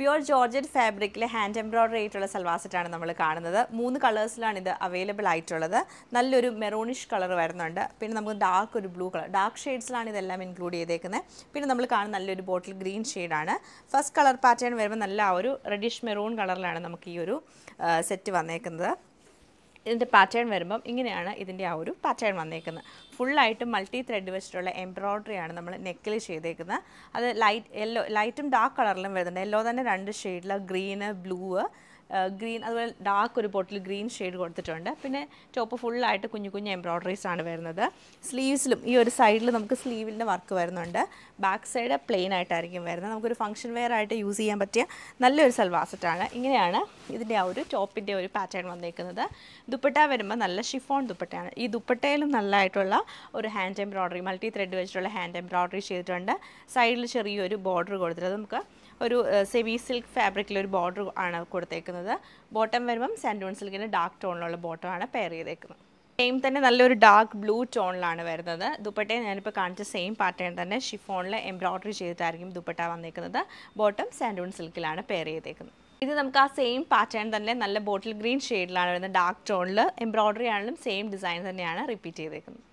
pure georgette ഫാബ്രിക്കിലെ hand embroidery ആയിട്ടുള്ള സൽവാസെറ്റാണ് നമ്മൾ കാണുന്നത് മൂന്ന് കളേഴ്സിലാണ് ഇത് അവൈലബിൾ ആയിട്ടുള്ളത് നല്ലൊരു മെറോണിഷ് കളർ വരുന്നുണ്ട് പിന്നെ നമുക്ക് ഡാർക്ക് ഒരു ബ്ലൂ കളർ ഡാർക്ക് ഷെയ്ഡ്സിലാണ് ഇതെല്ലാം ഇൻക്ലൂഡ് ചെയ്തേക്കുന്നത് പിന്നെ നമ്മൾ കാണുന്ന നല്ലൊരു ബോട്ടിൽ ഗ്രീൻ ഷെയ്ഡാണ് ഫസ്റ്റ് കളർ പാറ്റേൺ വരുമ്പോൾ നല്ല ഒരു റെഡിഷ് മെറൂൺ കളറിലാണ് നമുക്ക് ഈ ഒരു സെറ്റ് വന്നേക്കുന്നത് ഇതിൻ്റെ പാറ്റേൺ വരുമ്പം ഇങ്ങനെയാണ് ഇതിൻ്റെ ആ ഒരു പാറ്റേൺ വന്നേക്കുന്നത് ഫുള്ളായിട്ട് മൾട്ടി ത്രെഡ് വെച്ചിട്ടുള്ള ആണ് നമ്മൾ നെക്കിൽ ചെയ്തേക്കുന്നത് അത് ലൈറ്റ് യെല്ലോ ലൈറ്റും ഡാർക്ക് കളറിലും വരുന്നുണ്ട് യെല്ലോ തന്നെ രണ്ട് ഷെയ്ഡിൽ ഗ്രീന് ബ്ലൂ ഗ്രീൻ അതുപോലെ ഡാർക്ക് ഒരു ബോട്ടിൽ ഗ്രീൻ ഷെയ്ഡ് കൊടുത്തിട്ടുണ്ട് പിന്നെ ടോപ്പ് ഫുള്ളായിട്ട് കുഞ്ഞു കുഞ്ഞു എംബ്രോയ്ഡറീസ് ആണ് വരുന്നത് സ്ലീവ്സിലും ഈ ഒരു സൈഡിൽ നമുക്ക് സ്ലീവിൻ്റെ വർക്ക് വരുന്നുണ്ട് ബാക്ക് സൈഡ് പ്ലെയിൻ ആയിട്ടായിരിക്കും വരുന്നത് നമുക്കൊരു ഫംഗ്ഷൻ വെയർ ആയിട്ട് യൂസ് ചെയ്യാൻ പറ്റിയ നല്ലൊരു സൽവാസറ്റാണ് ഇങ്ങനെയാണ് ഇതിൻ്റെ ആ ഒരു ടോപ്പിൻ്റെ ഒരു പാറ്റേൺ വന്നേക്കുന്നത് ദുപ്പട്ട വരുമ്പോൾ നല്ല ഷിഫോൺ ദുപ്പട്ടയാണ് ഈ ദുപ്പട്ടയിലും നല്ലതായിട്ടുള്ള ഒരു ഹാൻഡ് എംബ്രോയ്ഡറി മൾട്ടി ത്രെഡ് വെച്ചിട്ടുള്ള ഹാൻഡ് എംബ്രോയ്ഡറി ചെയ്തിട്ടുണ്ട് സൈഡിൽ ചെറിയൊരു ബോർഡർ കൊടുത്തിട്ട് നമുക്ക് ഒരു സെമി സിൽക്ക് ഫാബ്രിക്കിൽ ഒരു ബോർഡർ ആണ് കൊടുത്തേക്കുന്നത് ബോട്ടം വരുമ്പം സാൻഡോൺ സിൽക്കിൻ്റെ ഡാർക്ക് ടോണിലുള്ള ബോട്ടമാണ് പെയർ ചെയ്തേക്കുന്നത് സെയിം തന്നെ നല്ലൊരു ഡാർക്ക് ബ്ലൂ ടോണിലാണ് വരുന്നത് ദുപ്പട്ടയെ ഞാനിപ്പോൾ കാണിച്ച സെയിം പാറ്റേൺ തന്നെ ഷിഫോണിൽ എംബ്രോയ്ഡറി ചെയ്തിട്ടായിരിക്കും ദുപ്പട്ട വന്നേക്കുന്നത് ബോട്ടം സാൻഡോൺ സിൽക്കിലാണ് പെയർ ചെയ്തേക്കുന്നത് ഇത് നമുക്ക് ആ സെയിം പാറ്റേൺ തന്നെ നല്ല ബോട്ടിൽ ഗ്രീൻ ഷെയ്ഡിലാണ് വരുന്നത് ഡാർക്ക് ടോണിൽ എംബ്രോയ്ഡറി ആണെങ്കിലും സെയിം ഡിസൈൻ തന്നെയാണ് റിപ്പീറ്റ് ചെയ്തേക്കുന്നത്